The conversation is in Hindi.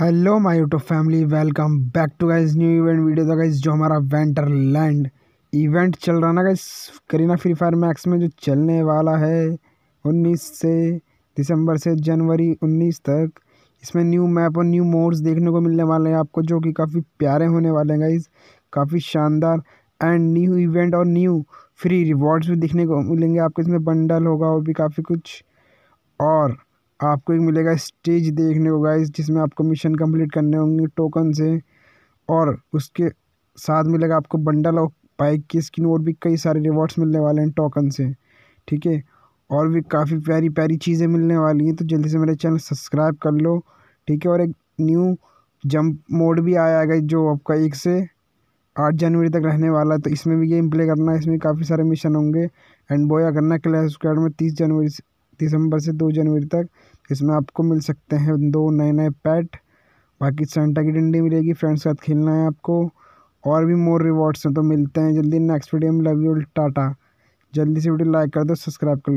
hello my YouTube family welcome back to guys new event video तो गाइस जो हमारा वेंटर लैंड इवेंट चल रहा ना guys Garena Free Fire MAX में जो चलने वाला है 19 से दिसंबर से जनवरी 19 तक इसमें न्यू मैप और न्यू मोड्स देखने को मिलने वाले हैं आपको जो कि काफ़ी प्यारे होने वाले हैं गाइज काफ़ी शानदार एंड न्यू इवेंट और न्यू फ्री रिवॉर्ड्स भी देखने को मिलेंगे आपको इसमें बंडल होगा और भी काफ़ी कुछ और आपको एक मिलेगा स्टेज देखने को गाइस जिसमें आपको मिशन कंप्लीट करने होंगे टोकन से और उसके साथ मिलेगा आपको बंडल और बाइक की स्किन और भी कई सारे रिवॉर्ड्स मिलने वाले हैं टोकन से ठीक है और भी काफ़ी प्यारी प्यारी चीज़ें मिलने वाली हैं तो जल्दी से मेरे चैनल सब्सक्राइब कर लो ठीक है और एक न्यू जंप मोड भी आया है जो आपका एक से आठ जनवरी तक रहने वाला है तो इसमें भी गेम प्ले करना है इसमें काफ़ी सारे मिशन होंगे एंड बोया करना क्लैश स्क्वाड में तीस जनवरी से दिसंबर से दो जनवरी तक इसमें आपको मिल सकते हैं दो नए नए पैट बाकी सेंटा की डंडी मिलेगी फ्रेंड्स के साथ खेलना है आपको और भी मोर रिवॉर्ड्स हैं तो मिलते हैं जल्दी नेक्स्ट वीडियो में लव यू टाटा जल्दी से वीडियो लाइक कर दो सब्सक्राइब कर